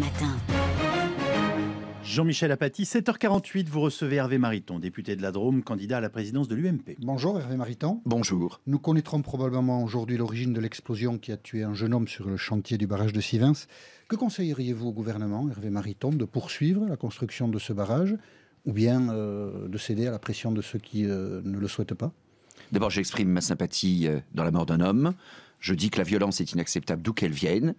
Matin. Jean-Michel Apathy, 7h48, vous recevez Hervé Mariton, député de la Drôme, candidat à la présidence de l'UMP. Bonjour Hervé Mariton. Bonjour. Nous connaîtrons probablement aujourd'hui l'origine de l'explosion qui a tué un jeune homme sur le chantier du barrage de Sivens. Que conseilleriez-vous au gouvernement, Hervé Mariton, de poursuivre la construction de ce barrage ou bien euh, de céder à la pression de ceux qui euh, ne le souhaitent pas D'abord, j'exprime ma sympathie euh, dans la mort d'un homme. Je dis que la violence est inacceptable d'où qu'elle vienne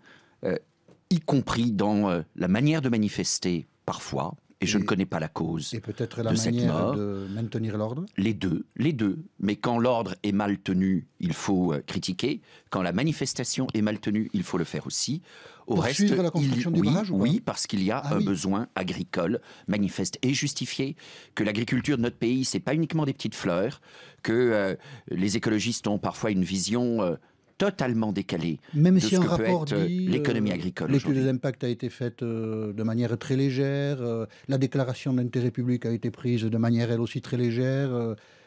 y compris dans euh, la manière de manifester parfois, et, je ne connais pas la cause et peut-être la manière de maintenir l'ordre Les deux, les deux. Mais quand l'ordre est mal tenu, il faut euh, critiquer. Quand la manifestation est mal tenue, il faut le faire aussi. Au Pour reste, la construction oui, parce qu'il y a ah un besoin agricole manifeste et justifié. Que l'agriculture de notre pays, n'est pas uniquement des petites fleurs. Que euh, les écologistes ont parfois une vision totalement décalé Même si un rapport peut l'économie euh, agricole. L'étude d'impact a été faite euh, de manière très légère, euh, la déclaration d'intérêt public a été prise de manière elle aussi très légère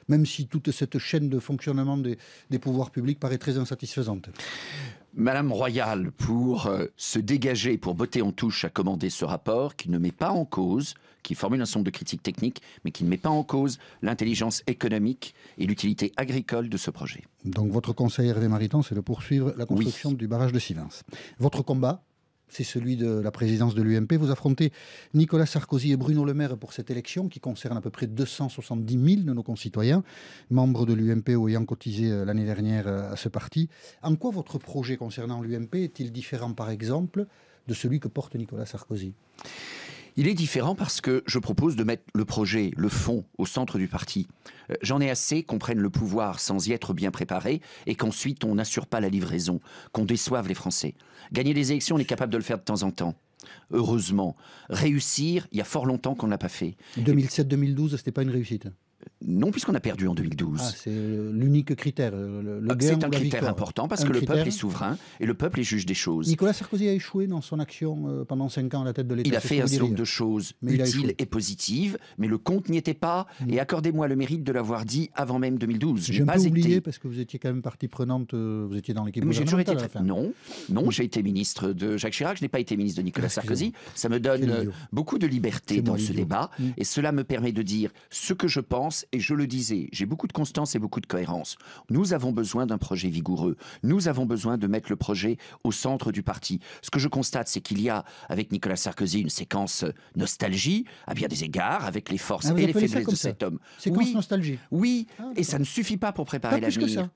même si toute cette chaîne de fonctionnement des, des, pouvoirs publics paraît très insatisfaisante. Madame Royal, pour euh, se dégager, pour botter en touche, a commandé ce rapport qui ne met pas en cause, qui formule un nombre de critiques techniques, mais qui ne met pas en cause l'intelligence économique et l'utilité agricole de ce projet. Donc votre conseil Hervé maritimes c'est de poursuivre la construction du barrage de Sivens. Votre combat, c'est celui de la présidence de l'UMP. Vous affrontez Nicolas Sarkozy et Bruno Le Maire pour cette élection qui concerne à peu près 270 000 de nos concitoyens, membres de l'UMP ayant cotisé euh, l'année dernière euh, à ce parti. En quoi votre projet concernant l'UMP est-il différent, par exemple, de celui que porte Nicolas Sarkozy il est différent parce que je propose de mettre le projet, le fond, au centre du parti. Euh, j'en ai assez qu'on prenne le pouvoir sans y être bien préparé et qu'ensuite on n'assure pas la livraison, qu'on déçoive les Français. Gagner des élections, on est capable de le faire de temps en temps. Heureusement. Réussir, il y a fort longtemps qu'on ne l'a pas fait. 2007-2012, ce n'était pas une réussite non, puisqu'on a perdu en 2012. Ah, c'est l'unique critère. Euh, ah, c'est un critère important parce que le peuple est souverain et le peuple est juge des choses. Nicolas Sarkozy a échoué dans son action euh, pendant 5 ans à la tête de l'État. Il a fait un certain nombre de choses utiles et positives, mais le compte n'y était pas. Mm. Et accordez-moi le mérite de l'avoir dit avant même 2012. J'ai pas peu oublié parce que vous étiez quand même partie prenante, euh, vous étiez dans l'équipe gouvernementale. Été... Non, non, j'ai été ministre de Jacques Chirac, je n'ai pas été ministre de Nicolas Sarkozy. Ça me donne beaucoup de liberté dans ce débat mm. et cela me permet de dire ce que je pense et je le disais, j'ai beaucoup de constance et beaucoup de cohérence. Nous avons besoin d'un projet vigoureux. Nous avons besoin de mettre le projet au centre du parti. Ce que je constate, c'est qu'il y a, avec Nicolas Sarkozy, une séquence euh, nostalgie, à bien des égards, avec les forces ah, et les faiblesses de cet homme. Séquence oui, nostalgie. Oui, ah, et ça ne suffit pas pour préparer l'avenir.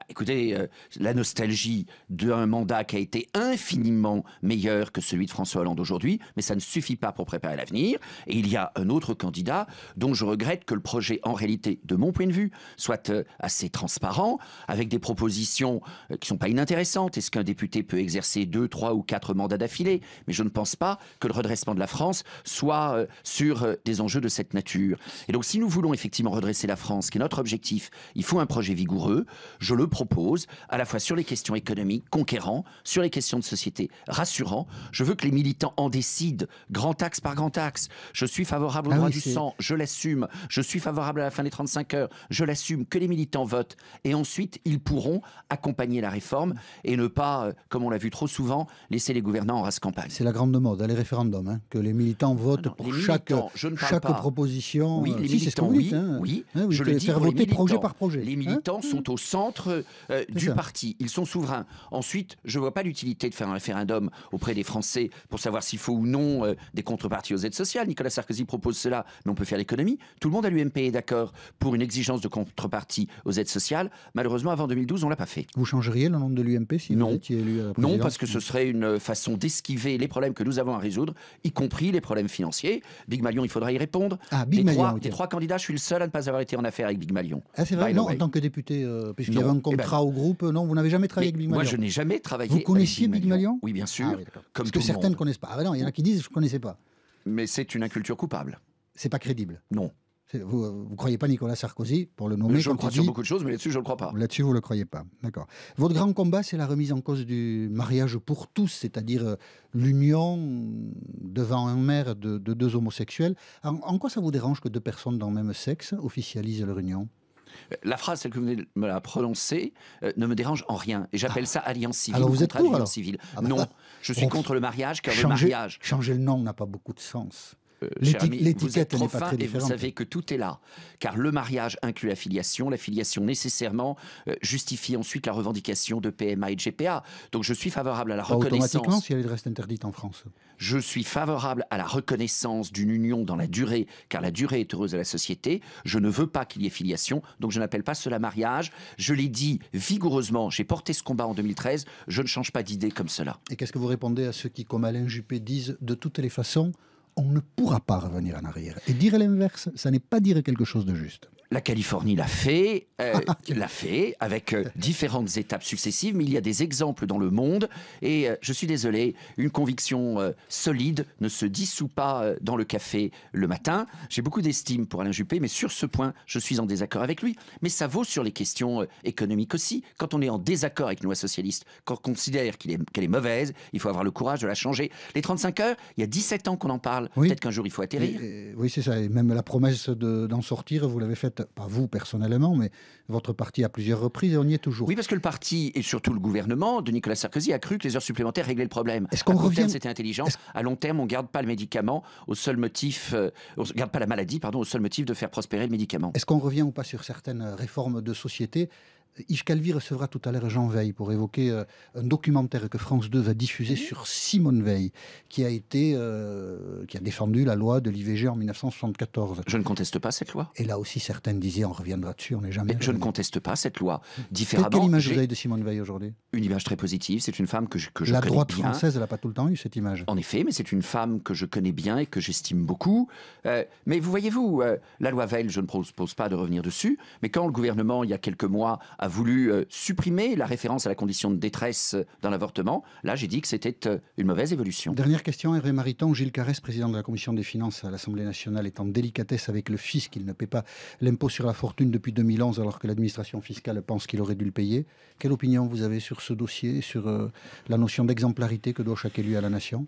Bah, écoutez, euh, la nostalgie d'un mandat qui a été infiniment meilleur que celui de François Hollande aujourd'hui, mais ça ne suffit pas pour préparer l'avenir. Et il y a un autre candidat dont je regrette que le projet, en réalité, de mon point de vue, soit euh, assez transparent, avec des propositions euh, qui ne sont pas inintéressantes. Est-ce qu'un député peut exercer deux, trois ou quatre mandats d'affilée Mais je ne pense pas que le redressement de la France soit sur des enjeux de cette nature. Et donc, si nous voulons effectivement redresser la France, qui est notre objectif, il faut un projet vigoureux. Je le propose, à la fois sur les questions économiques, conquérant, sur les questions de société, rassurant. Je veux que les militants en décident, grand axe par grand axe. Je suis favorable au ah droit du sang, je l'assume. Je suis favorable à la fin des 35 heures, je l'assume. Que les militants votent. Et ensuite, ils pourront accompagner la réforme et ne pas, euh, comme on l'a vu trop souvent, laisser les gouvernants en race campagne. C'est la grande mode, hein, les référendums, hein, que les militants ah votent pour chaque, chaque proposition. Oui, les hein. oui, je le dis faire voter projet par projet. Les militants sont mmh. au centre euh, du parti. Ils sont souverains. Ensuite, je ne vois pas l'utilité de faire un référendum auprès des Français pour savoir s'il faut ou non euh, des contreparties aux aides sociales. Nicolas Sarkozy propose cela, mais on peut faire l'économie. Tout le monde à l'UMP est d'accord pour une exigence de contrepartie aux aides sociales. Malheureusement, avant 2012, on ne l'a pas fait. Vous changeriez le nom de l'UMP si non. vous étiez élu à la Non, parce que ce serait une façon d'esquiver les problèmes que nous avons à résoudre, y compris les problèmes financiers. Big Malion, il faudra y répondre. Ah, Big des, trois, candidats, je suis le seul à ne pas avoir été en affaire avec Big Malion. Ah, c'est vrai, non, en tant que député, euh, eh ben, contrat au groupe Non, vous n'avez jamais travaillé avec Big Malion Moi, je n'ai jamais travaillé. Vous connaissiez Big, Malion Oui, bien sûr. Ah comme Parce que certains ne connaissent pas. Ah, ben non, il y en a qui disent je ne connaissais pas. Mais c'est une inculture coupable. C'est pas crédible. Non. Vous ne croyez pas Nicolas Sarkozy, pour le nommer Je le crois sur beaucoup de choses, mais là-dessus, je ne le crois pas. Là-dessus, vous ne le croyez pas. D'accord. Votre grand combat, c'est la remise en cause du mariage pour tous, c'est-à-dire euh, l'union devant un maire de, deux homosexuels. En, quoi ça vous dérange que deux personnes dans le même sexe officialisent leur union la phrase celle que vous venez de me la prononcer euh, ne me dérange en rien. Et j'appelle ah. ça alliance civile alors vous êtes pour, alliance civile. Ah, bah, non, ah. je suis contre le mariage car le mariage. Changer le nom n'a pas beaucoup de sens. Euh, l'étiquette n'est pas très différente. vous savez que tout est là. Car le mariage inclut la filiation, la filiation nécessairement euh, justifie ensuite la revendication de PMA et de GPA. Donc je suis favorable à la reconnaissance. Automatiquement, si elle reste interdite en France. Je suis favorable à la reconnaissance d'une union dans la durée, car la durée est heureuse à la société. Je ne veux pas qu'il y ait filiation, donc je n'appelle pas cela mariage. Je l'ai dit vigoureusement, j'ai porté ce combat en 2013, je ne change pas d'idée comme cela. Et qu'est-ce que vous répondez à ceux qui, comme Alain Juppé, disent de toutes les façons, on ne pourra pas revenir en arrière. Et dire l'inverse, ça n'est pas dire quelque chose de juste. La Californie l'a fait, euh, l'a fait avec euh, différentes étapes successives, mais il y a des exemples dans le monde. Et euh, je suis désolé, une conviction solide ne se dissout pas dans le café le matin. J'ai beaucoup d'estime pour Alain Juppé, mais sur ce point, je suis en désaccord avec lui. Mais ça vaut sur les questions économiques aussi. Quand on est en désaccord avec une loi socialiste, quand on considère qu'elle est, est, mauvaise, il faut avoir le courage de la changer. Les 35 heures, il y a 17 ans qu'on en parle. Peut-être qu'un jour il faut atterrir. oui, c'est ça. Et même la promesse d'en sortir, vous l'avez faite pas vous personnellement, mais votre parti à plusieurs reprises et on y est toujours. Oui, parce que le parti et surtout le gouvernement de Nicolas Sarkozy a cru que les heures supplémentaires réglaient le problème. Est-ce qu'on revient C'était intelligent. À long terme, on garde pas le médicament au seul motif, on euh, on garde pas la maladie, pardon, au seul motif de faire prospérer le médicament. Est-ce qu'on revient ou pas sur certaines réformes de société Yves Calvi recevra tout à l'heure Jean Veil pour évoquer euh, un documentaire que France 2 va diffuser mhm. sur Simone Veil, qui a été, euh, qui a défendu la loi de l'IVG en 1974. Je ne conteste pas cette loi. Et là aussi, certaines disaient, on reviendra dessus, on n'est jamais. Je ne conteste pas cette loi. Mhm. Différemment. Quelle, quelle image vous de Simone Veil aujourd'hui Une image très positive. C'est une femme que je, que je La droite française, elle n'a pas tout le temps eu cette image. En effet, mais c'est une femme que je connais bien et que j'estime beaucoup. Euh, mais vous voyez-vous, la loi Veil, je ne propose pas de revenir dessus. Mais quand le gouvernement, il y a quelques mois, a voulu euh, supprimer la référence à la condition de détresse euh, dans l'avortement. Là, j'ai dit que c'était euh, une mauvaise évolution. Dernière question, Hervé Mariton. Gilles Carès, président de la Commission des finances à l'Assemblée nationale, est en délicatesse avec le fisc, il ne paie pas l'impôt sur la fortune depuis 2011 alors que l'administration fiscale pense qu'il aurait dû le payer. Quelle opinion vous avez sur ce dossier, sur la notion d'exemplarité que doit chaque élu à la nation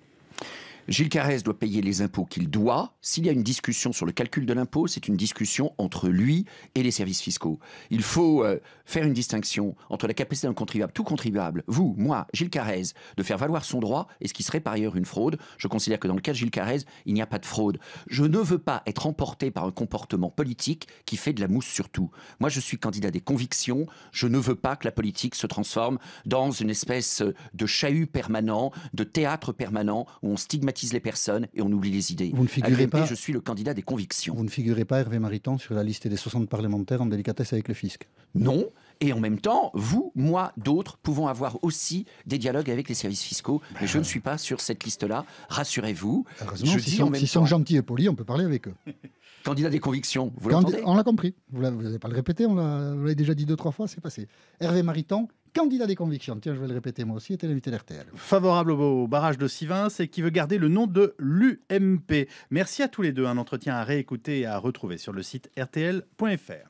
Gilles Carrez doit payer les impôts qu'il doit. S'il y a une discussion sur le calcul de l'impôt, c'est une discussion entre lui et les services fiscaux. Il faut euh, faire une distinction entre la capacité d'un contribuable, tout contribuable, vous, moi, Gilles Carrez, de faire valoir son droit et ce qui serait par ailleurs une fraude. Je considère que dans le cas de Gilles Carrez, il n'y a pas de fraude. Je ne veux pas être emporté par un comportement politique qui fait de la mousse sur tout. Moi, je suis candidat des convictions. Je ne veux pas que la politique se transforme dans une espèce de chahut permanent, de théâtre permanent où on stigmatise les personnes et on oublie les idées. Vous ne figurez pas. Je suis le candidat des convictions. Vous ne figurez pas, Hervé Mariton, sur la liste des 60 parlementaires en délicatesse avec le fisc Non. Et en même temps, vous, moi, d'autres, pouvons avoir aussi des dialogues avec les services fiscaux. mais ben je ne suis pas sur cette liste-là. Rassurez-vous. Si si sont, gentils et polis, on peut parler avec eux. Candidat des convictions, vous l'entendez On l'a compris. Vous n'avez pas le répéter, on l'a déjà dit deux, trois fois, c'est passé. Hervé Mariton, candidat des convictions, tiens, je vais le répéter moi aussi, était l'invité d'RTL. Favorable au barrage de Sivin, et qui veut garder le nom de l'UMP. Merci à tous les deux. Un entretien à réécouter et à retrouver sur le site rtl.fr.